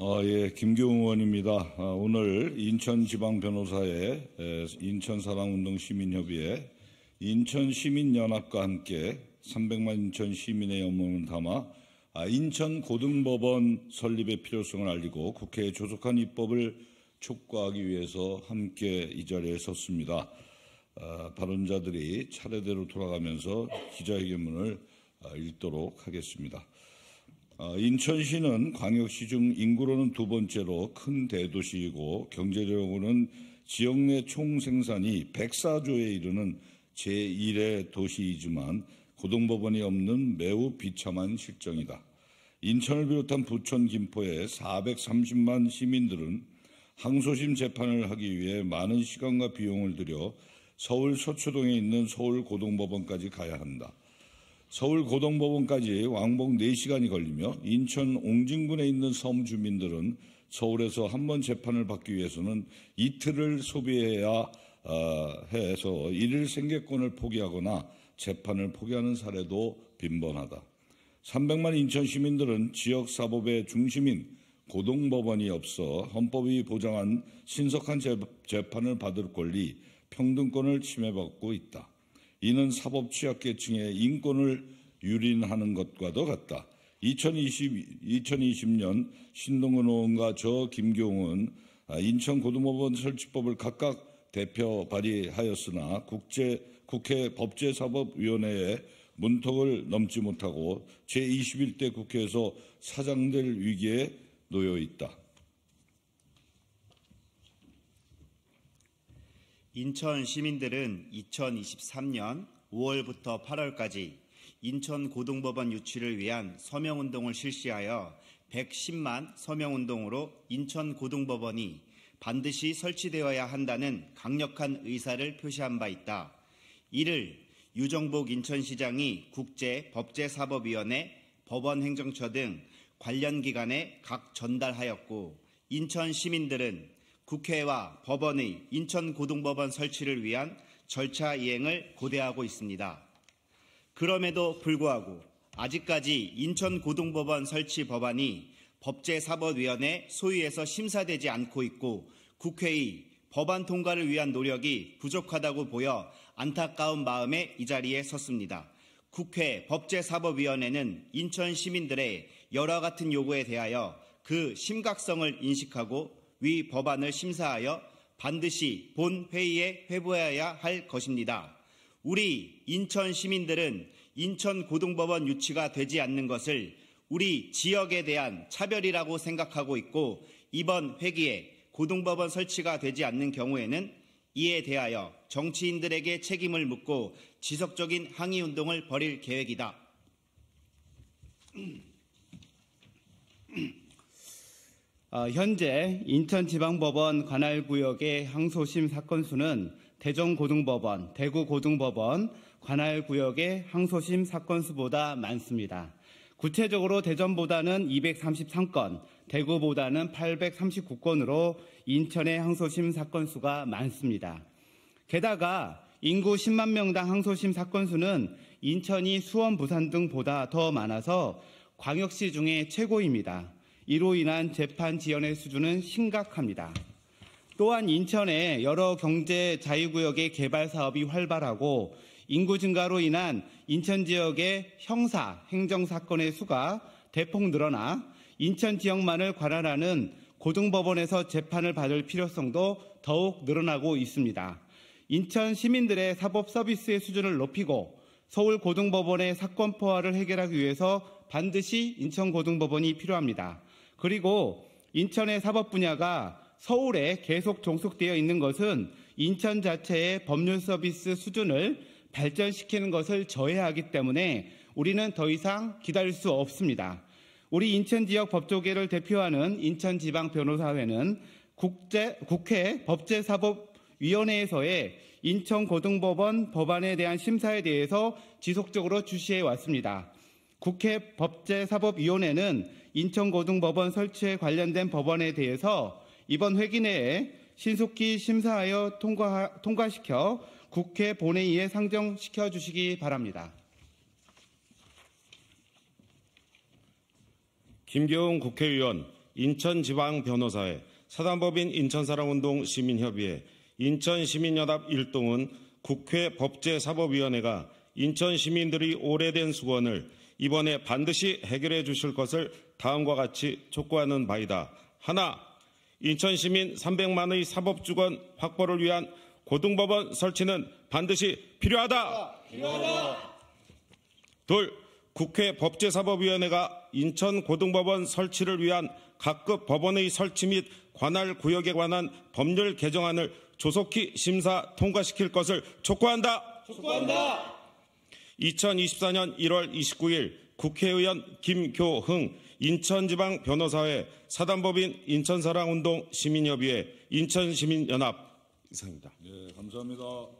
어, 예, 김경우 의원입니다. 아, 오늘 인천지방변호사의 인천사랑운동시민협의회 인천시민연합과 함께 300만 인천 시민의 염원을 담아 아, 인천고등법원 설립의 필요성을 알리고 국회에 조속한 입법을 촉구하기 위해서 함께 이 자리에 섰습니다. 아, 발언자들이 차례대로 돌아가면서 기자회견문을 아, 읽도록 하겠습니다. 어, 인천시는 광역시 중 인구로는 두 번째로 큰 대도시이고 경제적으로는 지역 내 총생산이 104조에 이르는 제1의 도시이지만 고등법원이 없는 매우 비참한 실정이다. 인천을 비롯한 부천, 김포의 430만 시민들은 항소심 재판을 하기 위해 많은 시간과 비용을 들여 서울 서초동에 있는 서울고등법원까지 가야 한다. 서울 고등법원까지 왕복 4시간이 걸리며 인천 옹진군에 있는 섬 주민들은 서울에서 한 번 재판을 받기 위해서는 이틀을 소비해야 어, 해서 일일 생계권을 포기하거나 재판을 포기하는 사례도 빈번하다. 300만 인천 시민들은 지역 사법의 중심인 고등법원이 없어 헌법이 보장한 신속한 재판을 받을 권리, 평등권을 침해받고 있다. 이는 사법 취약계층의 인권을 유린하는 것과도 같다. 2020, 2020년 신동근 의원과 저 김경은 아, 인천고등법원 설치법을 각각 대표 발의하였으나 국제, 국회 법제사법위원회에 문턱을 넘지 못하고 제21대 국회에서 사장될 위기에 놓여 있다. 인천 시민들은 2023년 5월부터 8월까지 인천고등법원 유치를 위한 서명운동을 실시하여 110만 서명운동으로 인천고등법원이 반드시 설치되어야 한다는 강력한 의사를 표시한 바 있다. 이를 유정복 인천시장이 국제법제사법위원회, 법원행정처 등 관련 기관에 각 전달하였고 인천 시민들은 국회와 법원의 인천고등법원 설치를 위한 절차 이행을 고대하고 있습니다. 그럼에도 불구하고 아직까지 인천고등법원 설치 법안이 법제사법위원회 소위에서 심사되지 않고 있고 국회의 법안 통과를 위한 노력이 부족하다고 보여 안타까운 마음에 이 자리에 섰습니다. 국회 법제사법위원회는 인천 시민들의 열화 같은 요구에 대하여 그 심각성을 인식하고 위 법안을 심사하여 반드시 본 회의에 회부해야 할 것입니다. 우리 인천 시민들은 인천 고등법원 유치가 되지 않는 것을 우리 지역에 대한 차별이라고 생각하고 있고 이번 회기에 고등법원 설치가 되지 않는 경우에는 이에 대하여 정치인들에게 책임을 묻고 지속적인 항의 운동을 벌일 계획이다. 어, 현재 인천지방법원 관할구역의 항소심 사건 수는 대전고등법원, 대구고등법원 관할구역의 항소심 사건 수보다 많습니다. 구체적으로 대전보다는 233건, 대구보다는 839건으로 인천의 항소심 사건 수가 많습니다. 게다가 인구 10만 명당 항소심 사건 수는 인천이 수원, 부산 등보다 더 많아서 광역시 중에 최고입니다. 이로 인한 재판 지연의 수준은 심각합니다. 또한 인천의 여러 경제 자유구역의 개발 사업이 활발하고 인구 증가로 인한 인천 지역의 형사, 행정 사건의 수가 대폭 늘어나 인천 지역만을 관할하는 고등법원에서 재판을 받을 필요성도 더욱 늘어나고 있습니다. 인천 시민들의 사법 서비스의 수준을 높이고 서울 고등법원의 사건 포화를 해결하기 위해서 반드시 인천 고등법원이 필요합니다. 그리고 인천의 사법 분야가 서울에 계속 종속되어 있는 것은 인천 자체의 법률 서비스 수준을 발전시키는 것을 저해하기 때문에 우리는 더 이상 기다릴 수 없습니다. 우리 인천 지역 법조계를 대표하는 인천지방 변호사회는 국제, 국회 법제사법위원회에서의 인천고등법원 법안에 대한 심사에 대해서 지속적으로 주시해 왔습니다. 국회 법제사법위원회는 인천고등법원 설치에 관련된 법원에 대해서 이번 회기 내에 신속히 심사하여 통과, 통과시켜 국회 본회의에 상정시켜 주시기 바랍니다. 김경웅 국회의원 인천지방변호사회 사단법인 인천사랑운동 시민협의회 인천시민연합 1동은 국회 법제사법위원회가 인천 시민들이 오래된 수건을 이번에 반드시 해결해 주실 것을 다음과 같이 촉구하는 바이다. 하나, 인천시민 300만의 사법주권 확보를 위한 고등법원 설치는 반드시 필요하다. 필요하다. 둘, 국회 법제사법위원회가 인천 고등법원 설치를 위한 각급 법원의 설치 및 관할 구역에 관한 법률 개정안을 조속히 심사 통과시킬 것을 촉구한다. 촉구한다. 2024년 1월 29일 국회의원 김교흥 인천지방 변호사회 사단법인 인천사랑운동 시민협의회 인천시민연합 이상입니다. 예, 감사합니다.